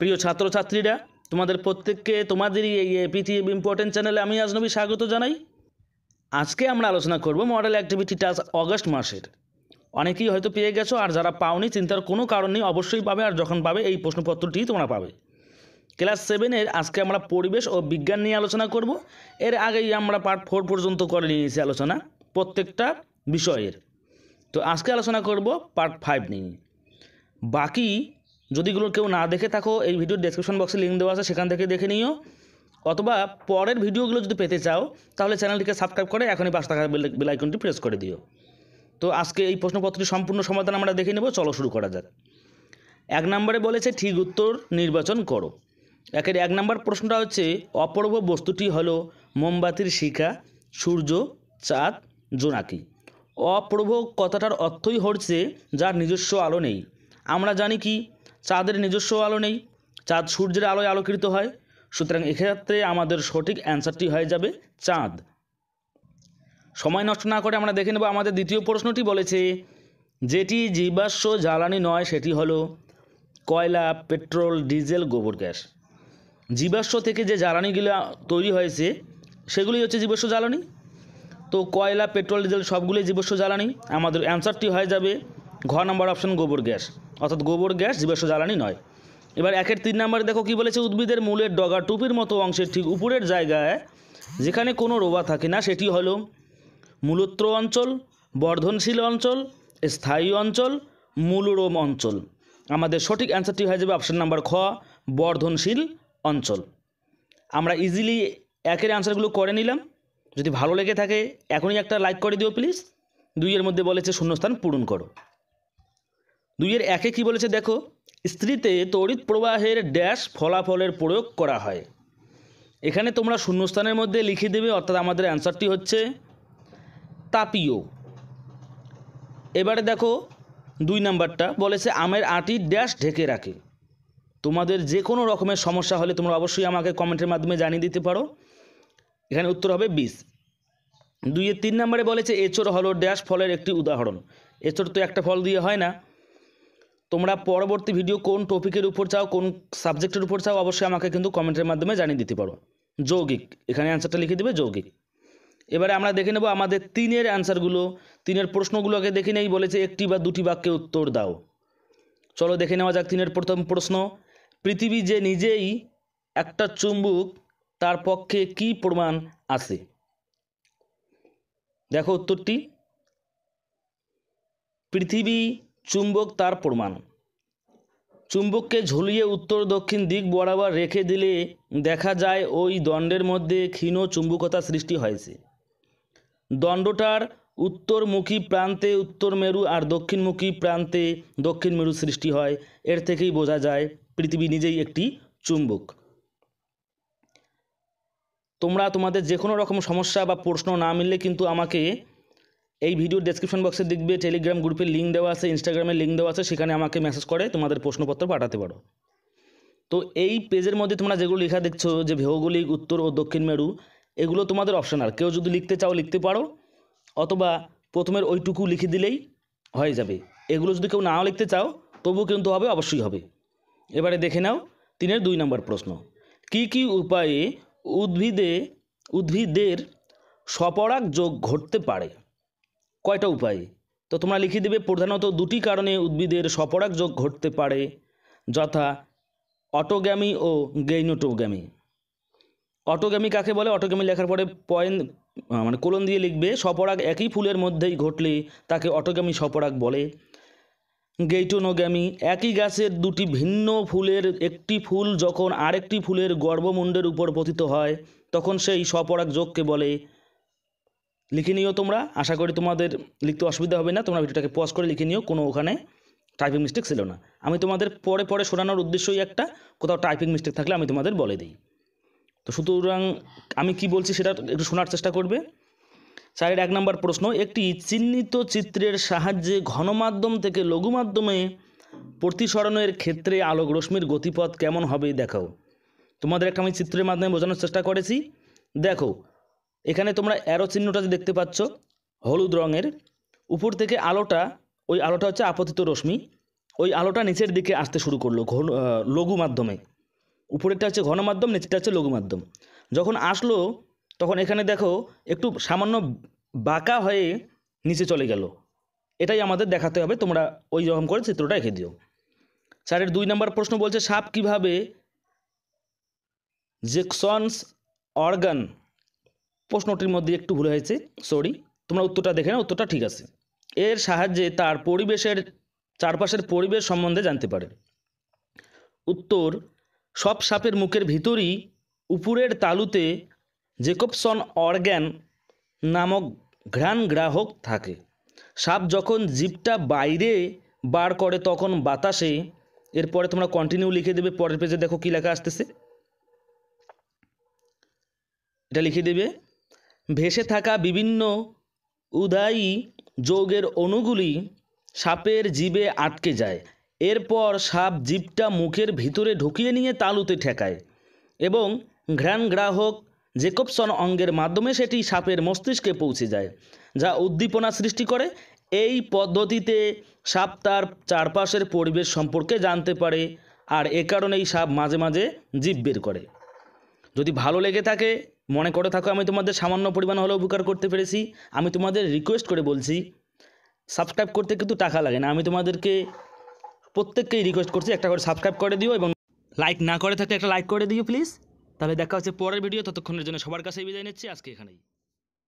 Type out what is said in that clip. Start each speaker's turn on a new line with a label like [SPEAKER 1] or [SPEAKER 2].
[SPEAKER 1] প্রিয় ছাত্রছাত্রীরা তোমাদের প্রত্যেককে তোমাদেরই এই পৃথিবী ইম্পর্টেন্ট চ্যানেলে আমি আজনবী স্বাগত জানাই আজকে আমরা আলোচনা করব মডেল অ্যাক্টিভিটি টাস্ক অগস্ট মাসের অনেকেই হয়তো পেয়ে গেছো আর যারা পাওনি চিন্তার কোনো কারণ নেই অবশ্যই পাবে আর যখন পাবে এই প্রশ্নপত্রটি তোমরা পাবে ক্লাস সেভেনের আজকে আমরা পরিবেশ ও বিজ্ঞান নিয়ে আলোচনা করব এর আগেই আমরা পার্ট ফোর পর্যন্ত করে নিয়েছি আলোচনা প্রত্যেকটা বিষয়ের তো আজকে আলোচনা করব পার্ট ফাইভ নিয়ে বাকি যদিগুলো কেউ না দেখে থাকো এই ভিডিওর ডেসক্রিপশন বক্সে লিঙ্ক দেওয়া আছে সেখান থেকে দেখে নিও অথবা পরের ভিডিওগুলো যদি পেতে চাও তাহলে চ্যানেলটিকে সাবস্ক্রাইব করে এখনই পাঁচ টাকা বেলাইকনটি প্রেস করে দিও তো আজকে এই প্রশ্নপত্রটি সম্পূর্ণ সমাধান আমরা দেখে নেব চলো শুরু করা যাক এক নম্বরে বলেছে ঠিক উত্তর নির্বাচন করো একের এক নম্বর প্রশ্নটা হচ্ছে অপূর্ব বস্তুটি হলো মোমবাতির শিখা সূর্য চাঁদ জোনাকি অপ্রভ কথাটার অর্থই হচ্ছে যার নিজস্ব আলো নেই আমরা জানি কি চাঁদের নিজস্ব আলো নেই চাঁদ সূর্যের আলোয় আলোকৃত হয় সুতরাং এক্ষেত্রে আমাদের সঠিক অ্যান্সারটি হয়ে যাবে চাঁদ সময় নষ্ট না করে আমরা দেখে নেব আমাদের দ্বিতীয় প্রশ্নটি বলেছে যেটি জীবাশ্ম জ্বালানি নয় সেটি হলো কয়লা পেট্রোল ডিজেল গোবর গ্যাস জীবাশ্ম থেকে যে জ্বালানিগুলো তৈরি হয়েছে সেগুলি হচ্ছে জীবাশ্ম জ্বালানি তো কয়লা পেট্রোল ডিজেল সবগুলোই জীবাশ্ম জ্বালানি আমাদের অ্যান্সারটি হয়ে যাবে ঘ নম্বর অপশন গোবর গ্যাস অর্থাৎ গোবর গ্যাস জীবাশ্ম জ্বালানি নয় এবার একের তিন নাম্বার দেখো কি বলেছে উদ্ভিদের মূলের ডগা টুপির মতো অংশের ঠিক উপরের জায়গায় যেখানে কোনো রোবা থাকে না সেটি হলো মূলত্র অঞ্চল বর্ধনশীল অঞ্চল স্থায়ী অঞ্চল মূলরোম অঞ্চল আমাদের সঠিক অ্যান্সারটি হয়ে যাবে অপশান নাম্বার খ বর্ধনশীল অঞ্চল আমরা ইজিলি একের অ্যান্সারগুলো করে নিলাম যদি ভালো লেগে থাকে এখনই একটা লাইক করে দিও প্লিজ দুইয়ের মধ্যে বলেছে শূন্যস্থান পূরণ করো দুইয়ের একে কি বলেছে দেখো স্ত্রীতে তড়িৎ প্রবাহের ড্যাশ ফলাফলের প্রয়োগ করা হয় এখানে তোমরা শূন্যস্থানের মধ্যে লিখে দেবে অর্থাৎ আমাদের অ্যান্সারটি হচ্ছে তাপীয় এবারে দেখো দুই নাম্বারটা বলেছে আমের আটি ড্যাশ ঢেকে রাখে তোমাদের যে কোনো রকমের সমস্যা হলে তোমরা অবশ্যই আমাকে কমেন্টের মাধ্যমে জানিয়ে দিতে পারো এখানে উত্তর হবে বিষ দুইয়ের তিন নম্বরে বলেছে এচোর হলো ড্যাশ ফলের একটি উদাহরণ এচোর তো একটা ফল দিয়ে হয় না তোমরা পরবর্তী ভিডিও কোন টপিকের উপর চাও কোন সাবজেক্টের উপর চাও অবশ্যই আমাকে কিন্তু কমেন্টের মাধ্যমে জানিয়ে দিতে পারো যৌগিক এখানে অ্যান্সারটা লিখে দেবে যৌগিক এবারে আমরা দেখে নেব আমাদের তিনের অ্যান্সারগুলো তিনের প্রশ্নগুলোকে দেখে নেই বলেছে একটি বা দুটি বাক্যে উত্তর দাও চলো দেখে নেওয়া যাক তিনের প্রথম প্রশ্ন পৃথিবী যে নিজেই একটা চুম্বুক তার পক্ষে কি প্রমাণ আছে দেখো উত্তরটি পৃথিবী চুম্বক তার প্রমাণ চুম্বককে ঝুলিয়ে উত্তর দক্ষিণ দিক বরাবর রেখে দিলে দেখা যায় ওই দণ্ডের মধ্যে ক্ষীণ চুম্বকতা সৃষ্টি হয়েছে দণ্ডটার উত্তরমুখী প্রান্তে উত্তর মেরু আর দক্ষিণমুখী প্রান্তে দক্ষিণ মেরু সৃষ্টি হয় এর থেকেই বোঝা যায় পৃথিবী নিজেই একটি চুম্বক তোমরা তোমাদের যে কোনো রকম সমস্যা বা প্রশ্ন না মিললে কিন্তু আমাকে এই ভিডিওর ডেসক্রিপশন বক্সে দেখবে টেলিগ্রাম গ্রুপের লিঙ্ক দেওয়া আছে ইনস্টাগ্রামের লিঙ্ক দেওয়া আছে সেখানে আমাকে মেসেজ করে তোমাদের প্রশ্নপত্র পাঠাতে পারো তো এই পেজের মধ্যে তোমরা যেগুলো লেখা দেখছো যে ভৌগোলিক উত্তর ও দক্ষিণ মেরু এগুলো তোমাদের অপশনাল কেউ যদি লিখতে চাও লিখতে পারো অথবা প্রথমের ওইটুকু লিখে দিলেই হয়ে যাবে এগুলো যদি কেউ নাও লিখতে চাও তবু কিন্তু হবে অবশ্যই হবে এবারে দেখে নাও তিনের দুই নম্বর প্রশ্ন কি কি উপায়ে উদ্ভিদে উদ্ভিদের সপরাগ যোগ ঘটতে পারে কয়টা উপায় তো তোমরা লিখে দেবে প্রধানত দুটি কারণে উদ্ভিদের সপরাগযোগ ঘটতে পারে যথা অটোগ্যামি ও গেইনোটোগ্যামি অটোগ্যামি কাকে বলে অটোগ্যামি লেখার পরে পয়েন্ট মানে কোলন দিয়ে লিখবে সপরাগ একই ফুলের মধ্যেই ঘটলে তাকে অটোগ্যামি সপরাগ বলে গেইটোনোগ্যামি একই গাছের দুটি ভিন্ন ফুলের একটি ফুল যখন আরেকটি ফুলের গর্ভমুণ্ডের উপর পতিত হয় তখন সেই সপরাগ যোগকে বলে লিখে নিও তোমরা আশা করি তোমাদের লিখতে অসুবিধা হবে না তোমরা ভিডিওটাকে পজ করে লিখে নিও কোনো ওখানে টাইপিং মিস্টেক ছিল না আমি তোমাদের পরে পরে শোনানোর উদ্দেশ্যই একটা কোথাও টাইপিং মিস্টেক থাকলে আমি তোমাদের বলে দিই তো সুতরাং আমি কি বলছি সেটা একটু শোনার চেষ্টা করবে চারের এক নম্বর প্রশ্ন একটি চিহ্নিত চিত্রের সাহায্যে ঘনমাধ্যম থেকে লঘু মাধ্যমে প্রতিসরণের ক্ষেত্রে আলোক রশ্মির গতিপথ কেমন হবে দেখাও তোমাদের একটা আমি চিত্রের মাধ্যমে বোঝানোর চেষ্টা করেছি দেখো এখানে তোমরা অ্যারো চিহ্নটা যে দেখতে পাচ্ছ হলুদ রঙের উপর থেকে আলোটা ওই আলোটা হচ্ছে আপতিত রশ্মি ওই আলোটা নিচের দিকে আসতে শুরু করলো ঘন লঘু মাধ্যমে উপরেরটা হচ্ছে ঘন মাধ্যম নিচেরটা হচ্ছে লঘু মাধ্যম যখন আসলো তখন এখানে দেখো একটু সামান্য বাঁকা হয়ে নিচে চলে গেল এটাই আমাদের দেখাতে হবে তোমরা ওই রকম করে চিত্রটা এঁকে দিও স্যারের দুই নম্বর প্রশ্ন বলছে সাপ কিভাবে জেকসনস অর্গান প্রশ্নটির মধ্যে একটু ভুল হয়েছে সরি তোমরা উত্তরটা দেখে নাও উত্তরটা ঠিক আছে এর সাহায্যে তার পরিবেশের চারপাশের পরিবেশ সম্বন্ধে জানতে পারে উত্তর সব সাপের মুখের ভিতরই উপরের তালুতে জেকবসন অর্গ্যান নামক ঘ্রাণ গ্রাহক থাকে সাপ যখন জিপটা বাইরে বার করে তখন বাতাসে এরপরে তোমরা কন্টিনিউ লিখে দেবে পরের পেজে দেখো কী লেখা আসতেছে এটা লিখে দেবে ভেসে থাকা বিভিন্ন উদায়ী যৌগের অণুগুলি সাপের জিভে আটকে যায় এরপর সাপ জিভটা মুখের ভিতরে ঢুকিয়ে নিয়ে তালুতে ঠেকায় এবং গ্রাহক জেকবসন অঙ্গের মাধ্যমে সেটি সাপের মস্তিষ্কে পৌঁছে যায় যা উদ্দীপনা সৃষ্টি করে এই পদ্ধতিতে সাপ তার চারপাশের পরিবেশ সম্পর্কে জানতে পারে আর এ কারণেই সাপ মাঝে মাঝে জীব বের করে যদি ভালো লেগে থাকে মনে করে থাকো আমি তোমাদের সামান্য পরিমাণ হলেও উপকার করতে পেরেছি আমি তোমাদের রিকোয়েস্ট করে বলছি সাবস্ক্রাইব করতে কিন্তু টাকা লাগে না আমি তোমাদেরকে প্রত্যেককেই রিকোয়েস্ট করছি একটা করে সাবস্ক্রাইব করে দিও এবং লাইক না করে থাকলে একটা লাইক করে দিও প্লিজ তাহলে দেখা হচ্ছে পরের ভিডিও ততক্ষণের জন্য সবার কাছে বিদায় নিচ্ছি আজকে এখানেই